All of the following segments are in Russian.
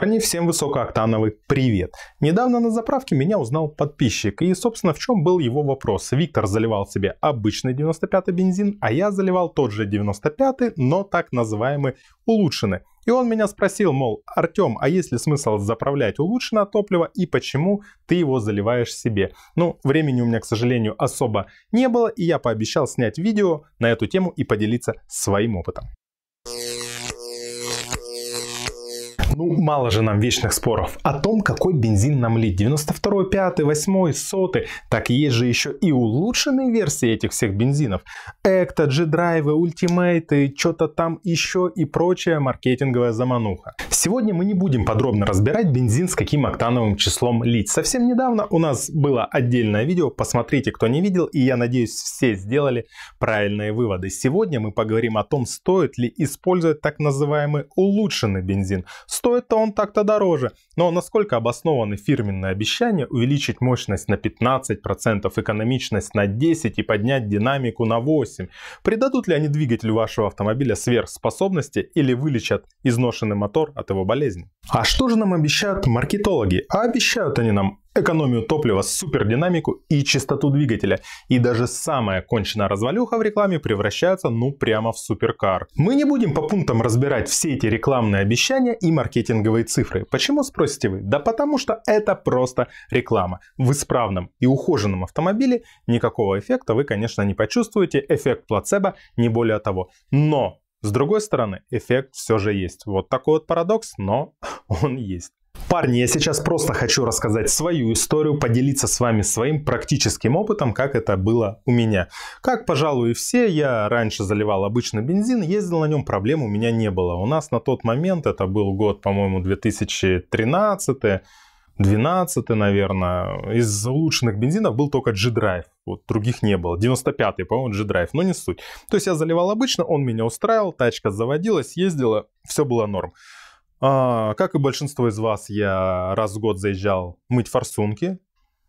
Парни, всем высокооктановый привет! Недавно на заправке меня узнал подписчик, и собственно в чем был его вопрос. Виктор заливал себе обычный 95-й бензин, а я заливал тот же 95-й, но так называемый улучшенный. И он меня спросил, мол, Артем, а есть ли смысл заправлять улучшенное топливо и почему ты его заливаешь себе? Ну, времени у меня, к сожалению, особо не было, и я пообещал снять видео на эту тему и поделиться своим опытом. Ну, мало же нам вечных споров о том, какой бензин нам лить. 92, 5, 8, 100. Так есть же еще и улучшенные версии этих всех бензинов. Экта, G-драйвы, ультимейты, что-то там еще и прочая маркетинговая замануха. Сегодня мы не будем подробно разбирать бензин с каким октановым числом лить. Совсем недавно у нас было отдельное видео, посмотрите, кто не видел, и я надеюсь, все сделали правильные выводы. Сегодня мы поговорим о том, стоит ли использовать так называемый улучшенный бензин стоит-то он так-то дороже. Но насколько обоснованы фирменные обещания увеличить мощность на 15%, экономичность на 10% и поднять динамику на 8%? Придадут ли они двигателю вашего автомобиля сверхспособности или вылечат изношенный мотор от его болезни? А что же нам обещают маркетологи? А обещают они нам экономию топлива, супердинамику и частоту двигателя. И даже самая конченная развалюха в рекламе превращается ну прямо в суперкар. Мы не будем по пунктам разбирать все эти рекламные обещания и маркетинговые цифры. Почему, спросите вы? Да потому что это просто реклама. В исправном и ухоженном автомобиле никакого эффекта вы, конечно, не почувствуете. Эффект плацебо не более того. Но с другой стороны, эффект все же есть. Вот такой вот парадокс, но он есть. Парни, я сейчас просто хочу рассказать свою историю, поделиться с вами своим практическим опытом, как это было у меня. Как, пожалуй, и все, я раньше заливал обычно бензин, ездил на нем, проблем у меня не было. У нас на тот момент, это был год, по-моему, 2013 12 наверное, из улучшенных бензинов был только G-Drive. Вот других не было. 95-й, по-моему, G-Drive, но не суть. То есть я заливал обычно, он меня устраивал, тачка заводилась, ездила, все было норм. А, как и большинство из вас, я раз в год заезжал мыть форсунки.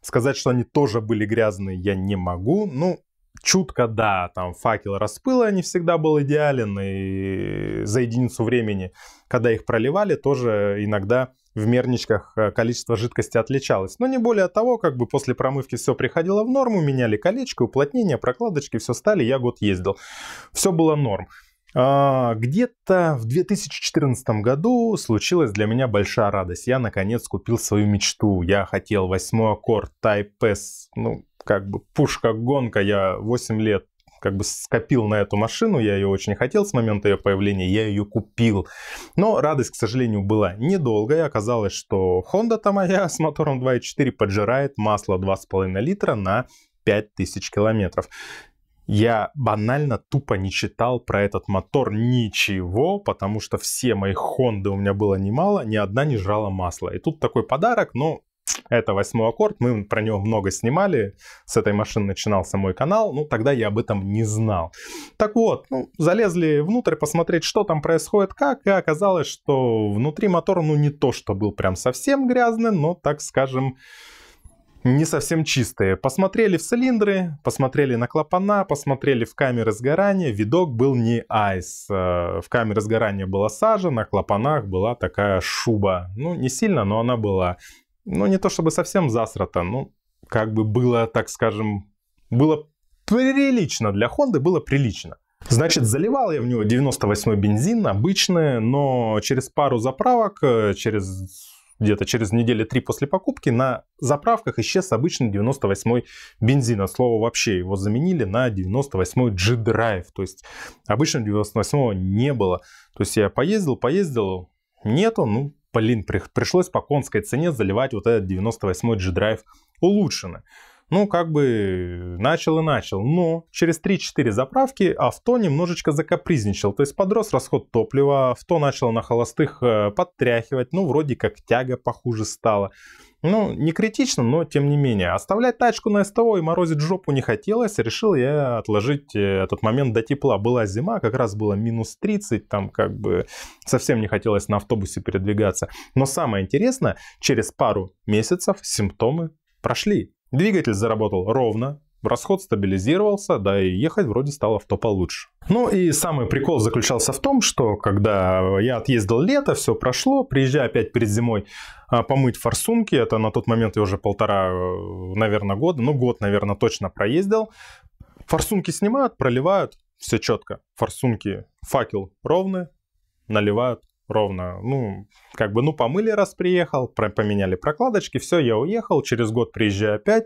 Сказать, что они тоже были грязные, я не могу. Ну, чутко, да, там факел распыла не всегда был идеален, и за единицу времени, когда их проливали, тоже иногда в мерничках э, количество жидкости отличалось. Но не более того, как бы после промывки все приходило в норму, меняли колечко, уплотнение, прокладочки, все стали, я год ездил. Все было норм. А, где-то в 2014 году случилась для меня большая радость. Я наконец купил свою мечту. Я хотел восьмой аккорд Type S. Ну, как бы пушка-гонка. Я 8 лет как бы скопил на эту машину, я ее очень хотел с момента ее появления, я ее купил. Но радость, к сожалению, была недолгая. Оказалось, что Honda-то моя с мотором 2.4 поджирает масло 2,5 литра на 5000 километров. Я банально тупо не читал про этот мотор ничего, потому что все мои Хонды у меня было немало, ни одна не жрала масла. И тут такой подарок, но ну, это восьмой аккорд, мы про него много снимали, с этой машины начинался мой канал, ну тогда я об этом не знал. Так вот, ну, залезли внутрь посмотреть, что там происходит, как, и оказалось, что внутри мотор, ну не то, что был прям совсем грязный, но, так скажем, не совсем чистые. Посмотрели в цилиндры, посмотрели на клапана, посмотрели в камеры сгорания. Видок был не айс. Э, в камере сгорания была сажа, на клапанах была такая шуба. Ну, не сильно, но она была. Ну, не то чтобы совсем засрата, ну, как бы было, так скажем, было прилично для Хонды, было прилично. Значит, заливал я в него 98 бензин, обычный, но через пару заправок, э, через где-то через недели три после покупки на заправках исчез обычный 98-й бензин. От слова вообще его заменили на 98-й G-Drive. То есть обычно 98-го не было. То есть я поездил, поездил, нету, ну, блин, пришлось по конской цене заливать вот этот 98-й G-Drive улучшенный. Ну, как бы начал и начал. Но ну, через 3-4 заправки авто немножечко закапризничал. То есть подрос расход топлива, авто начало на холостых э, подтряхивать. Ну, вроде как тяга похуже стала. Ну, не критично, но тем не менее. Оставлять тачку на СТО и морозить жопу не хотелось. Решил я отложить э, этот момент до тепла. Была зима, как раз было минус 30, там как бы совсем не хотелось на автобусе передвигаться. Но самое интересное, через пару месяцев симптомы прошли. Двигатель заработал ровно, расход стабилизировался, да и ехать вроде стало авто лучше. Ну и самый прикол заключался в том, что когда я отъездил лето, все прошло, приезжая опять перед зимой а, помыть форсунки, это на тот момент я уже полтора, э, наверное, года, ну год, наверное, точно проездил, форсунки снимают, проливают, все четко, форсунки, факел ровный, наливают, ровно, ну, как бы, ну, помыли раз приехал, про поменяли прокладочки, все, я уехал, через год приезжаю опять,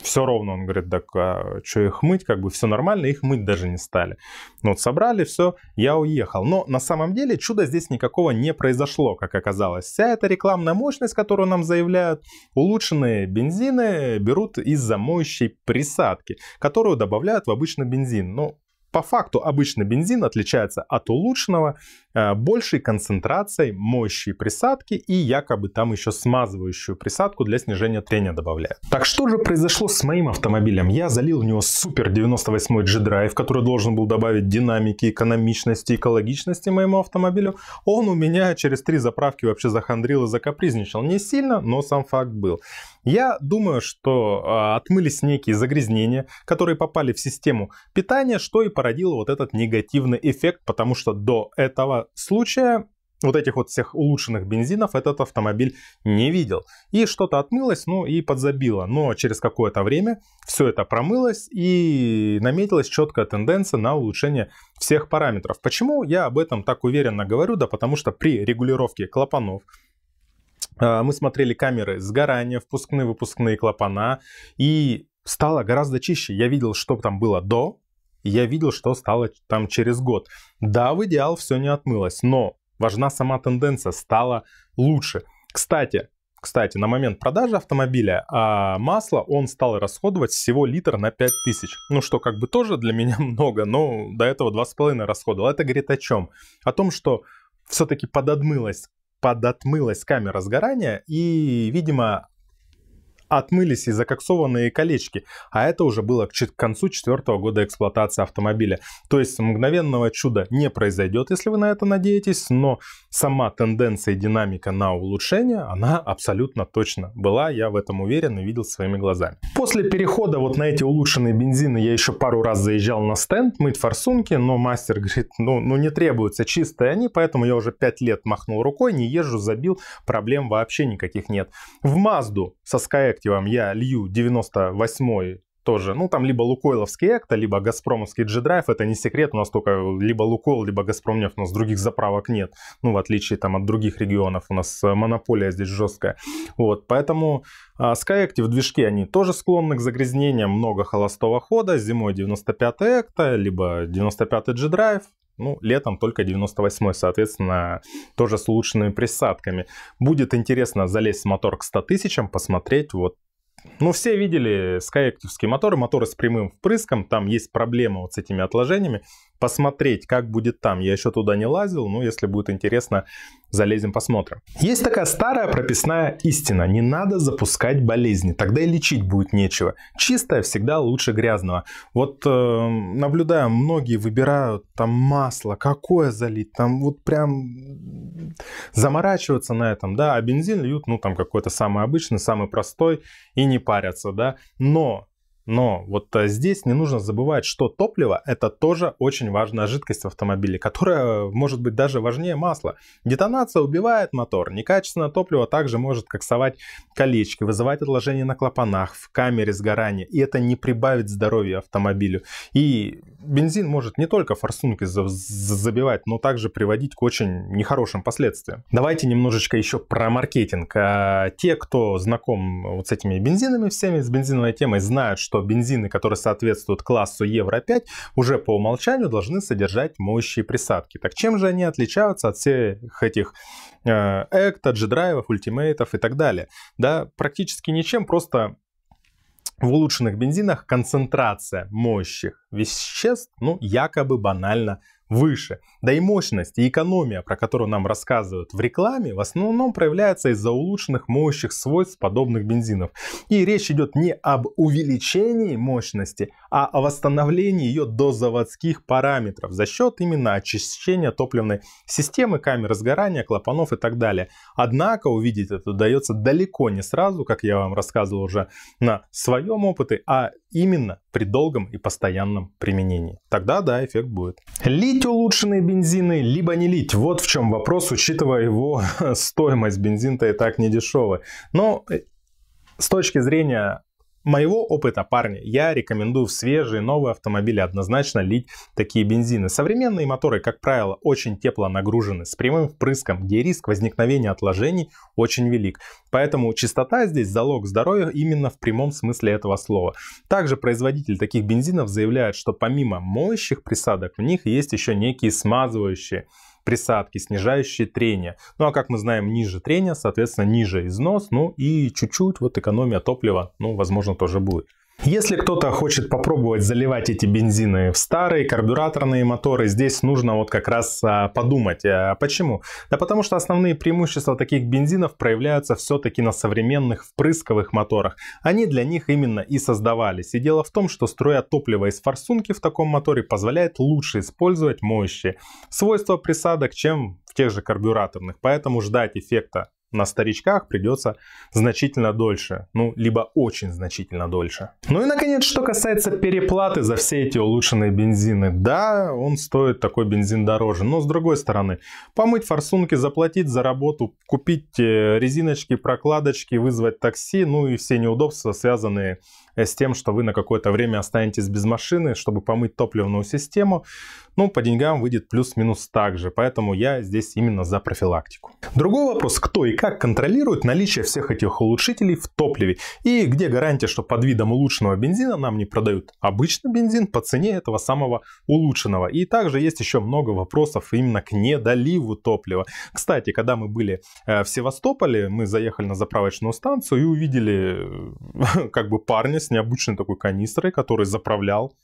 все ровно, он говорит, так а что их мыть, как бы все нормально, их мыть даже не стали. Ну вот собрали, все, я уехал. Но на самом деле чуда здесь никакого не произошло, как оказалось. Вся эта рекламная мощность, которую нам заявляют, улучшенные бензины берут из-за моющей присадки, которую добавляют в обычный бензин. Ну, по факту обычно бензин отличается от улучшенного э, большей концентрацией мощи присадки и якобы там еще смазывающую присадку для снижения трения добавляют. Так что же произошло с моим автомобилем? Я залил в него супер 98 G-Drive, который должен был добавить динамики, экономичности, экологичности моему автомобилю. Он у меня через три заправки вообще захандрил и закапризничал. Не сильно, но сам факт был. Я думаю, что а, отмылись некие загрязнения, которые попали в систему питания, что и породило вот этот негативный эффект, потому что до этого случая вот этих вот всех улучшенных бензинов этот автомобиль не видел. И что-то отмылось, ну и подзабило. Но через какое-то время все это промылось и наметилась четкая тенденция на улучшение всех параметров. Почему я об этом так уверенно говорю? Да потому что при регулировке клапанов а, мы смотрели камеры сгорания, впускные, выпускные клапана, и стало гораздо чище. Я видел, что там было до, и я видел, что стало там через год. Да, в идеал все не отмылось, но важна сама тенденция, стало лучше. Кстати, кстати, на момент продажи автомобиля а масло он стал расходовать всего литр на 5000. Ну что, как бы тоже для меня много, но до этого 2,5 расходовал. Это говорит о чем? О том, что все-таки пододмылась подотмылась камера сгорания, и, видимо, отмылись и закоксованные колечки, а это уже было к, концу четвертого года эксплуатации автомобиля. То есть мгновенного чуда не произойдет, если вы на это надеетесь, но сама тенденция и динамика на улучшение, она абсолютно точно была, я в этом уверен и видел своими глазами. После перехода вот на эти улучшенные бензины я еще пару раз заезжал на стенд мыть форсунки, но мастер говорит, ну, ну не требуются чистые они, поэтому я уже 5 лет махнул рукой, не езжу, забил, проблем вообще никаких нет. В Мазду со Skyactiv коллективам я лью 98-й тоже, ну там либо Лукойловский Экта, либо Газпромовский G-Drive, это не секрет, у нас только либо Лукойл, либо Газпромнефть, у нас других заправок нет, ну в отличие там от других регионов, у нас э, монополия здесь жесткая, вот, поэтому а, SkyActiv движки, они тоже склонны к загрязнениям, много холостого хода, зимой 95 Экта, либо 95 G-Drive, ну, летом только 98-й, соответственно, тоже с улучшенными присадками. Будет интересно залезть в мотор к 100 тысячам, посмотреть вот ну, все видели скайектовские моторы, моторы с прямым впрыском, там есть проблема вот с этими отложениями. Посмотреть, как будет там. Я еще туда не лазил, но если будет интересно, Залезем, посмотрим. Есть такая старая прописная истина. Не надо запускать болезни, тогда и лечить будет нечего. Чистое всегда лучше грязного. Вот э, наблюдаю, многие выбирают там масло, какое залить, там вот прям заморачиваться на этом, да, а бензин льют, ну там какой-то самый обычный, самый простой и не парятся, да. Но но вот э, здесь не нужно забывать, что топливо это тоже очень важная жидкость в автомобиле, которая э, может быть даже важнее масла. Детонация убивает мотор. Некачественное топливо также может коксовать колечки, вызывать отложения на клапанах, в камере сгорания. И это не прибавит здоровья автомобилю. И бензин может не только форсунки забивать, но также приводить к очень нехорошим последствиям. Давайте немножечко еще про маркетинг. А те, кто знаком вот с этими бензинами всеми, с бензиновой темой, знают, что что бензины, которые соответствуют классу Евро-5, уже по умолчанию должны содержать моющие присадки. Так чем же они отличаются от всех этих э, Экта, G-драйвов, ультимейтов и так далее? Да, практически ничем, просто в улучшенных бензинах концентрация моющих веществ, ну, якобы банально выше. Да и мощность и экономия, про которую нам рассказывают в рекламе, в основном проявляется из-за улучшенных моющих свойств подобных бензинов. И речь идет не об увеличении мощности, а о восстановлении ее до заводских параметров за счет именно очищения топливной системы, камеры сгорания, клапанов и так далее. Однако увидеть это удается далеко не сразу, как я вам рассказывал уже на своем опыте, а именно при долгом и постоянном применении. Тогда, да, эффект будет. Лить улучшенные бензины, либо не лить. Вот в чем вопрос, учитывая его стоимость. Бензин-то и так не дешевый. Но э, с точки зрения моего опыта, парни, я рекомендую в свежие новые автомобили однозначно лить такие бензины. Современные моторы, как правило, очень тепло нагружены с прямым впрыском, где риск возникновения отложений очень велик. Поэтому чистота здесь залог здоровья именно в прямом смысле этого слова. Также производитель таких бензинов заявляет, что помимо моющих присадок в них есть еще некие смазывающие присадки, снижающие трение. Ну а как мы знаем, ниже трение, соответственно, ниже износ, ну и чуть-чуть вот экономия топлива, ну, возможно, тоже будет. Если кто-то хочет попробовать заливать эти бензины в старые карбюраторные моторы, здесь нужно вот как раз а, подумать. А, почему? Да потому что основные преимущества таких бензинов проявляются все-таки на современных впрысковых моторах. Они для них именно и создавались. И дело в том, что струя топлива из форсунки в таком моторе позволяет лучше использовать моющие свойства присадок, чем в тех же карбюраторных. Поэтому ждать эффекта на старичках придется значительно дольше, ну, либо очень значительно дольше. Ну и, наконец, что касается переплаты за все эти улучшенные бензины. Да, он стоит такой бензин дороже, но с другой стороны, помыть форсунки, заплатить за работу, купить э, резиночки, прокладочки, вызвать такси, ну и все неудобства, связанные Э, с тем, что вы на какое-то время останетесь без машины, чтобы помыть топливную систему, ну, по деньгам выйдет плюс-минус так же, поэтому я здесь именно за профилактику. Другой вопрос, кто и как контролирует наличие всех этих улучшителей в топливе, и где гарантия, что под видом улучшенного бензина нам не продают обычный бензин по цене этого самого улучшенного. И также есть еще много вопросов именно к недоливу топлива. Кстати, когда мы были э, в Севастополе, мы заехали на заправочную станцию и увидели э, как бы парня с с необычной такой канистрой, который заправлял,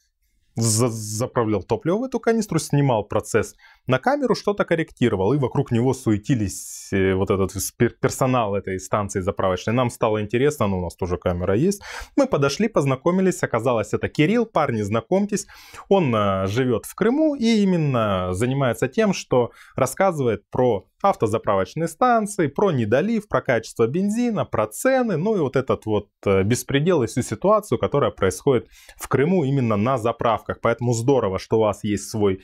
за заправлял топливо в эту канистру, снимал процесс на камеру что-то корректировал, и вокруг него суетились э, вот этот персонал этой станции заправочной. Нам стало интересно, но ну, у нас тоже камера есть. Мы подошли, познакомились, оказалось, это Кирилл, парни, знакомьтесь. Он э, живет в Крыму и именно занимается тем, что рассказывает про автозаправочные станции, про недолив, про качество бензина, про цены, ну и вот этот вот э, беспредел и всю ситуацию, которая происходит в Крыму именно на заправках. Поэтому здорово, что у вас есть свой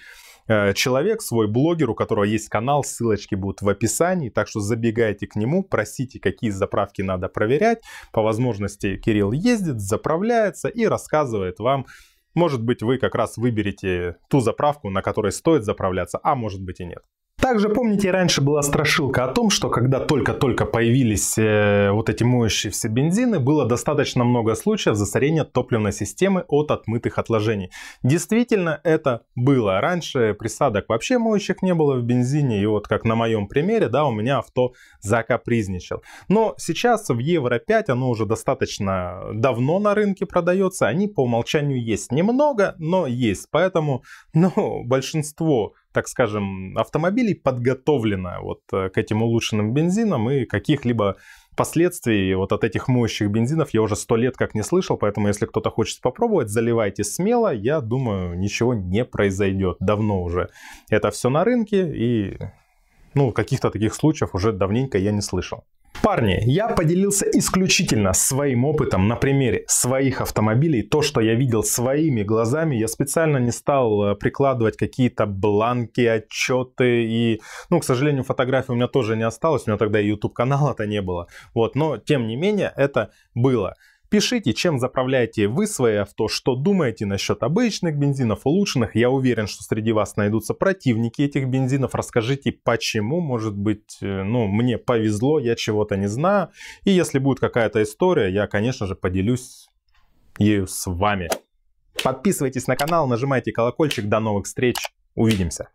Э, человек, свой блогер, у которого есть канал, ссылочки будут в описании, так что забегайте к нему, просите, какие заправки надо проверять. По возможности Кирилл ездит, заправляется и рассказывает вам, может быть, вы как раз выберете ту заправку, на которой стоит заправляться, а может быть и нет. Также помните, раньше была страшилка о том, что когда только-только появились э, вот эти моющиеся бензины, было достаточно много случаев засорения топливной системы от отмытых отложений. Действительно, это было. Раньше присадок вообще моющих не было в бензине, и вот как на моем примере, да, у меня авто закапризничал. Но сейчас в Евро 5 оно уже достаточно давно на рынке продается, они по умолчанию есть немного, но есть. Поэтому, ну, большинство так скажем, автомобилей подготовлено вот э, к этим улучшенным бензинам и каких-либо последствий вот от этих моющих бензинов я уже сто лет как не слышал, поэтому если кто-то хочет попробовать, заливайте смело, я думаю, ничего не произойдет, давно уже. Это все на рынке и ну, каких-то таких случаев уже давненько я не слышал. Парни, я поделился исключительно своим опытом на примере своих автомобилей. То, что я видел своими глазами, я специально не стал э, прикладывать какие-то бланки, отчеты и... Ну, к сожалению, фотографий у меня тоже не осталось, у меня тогда и YouTube канала-то не было. Вот, но тем не менее это было. Пишите, чем заправляете вы свои авто, что думаете насчет обычных бензинов, улучшенных. Я уверен, что среди вас найдутся противники этих бензинов. Расскажите, почему, может быть, э, ну, мне повезло, я чего-то не знаю. И если будет какая-то история, я, конечно же, поделюсь ею с вами. Подписывайтесь на канал, нажимайте колокольчик. До новых встреч. Увидимся.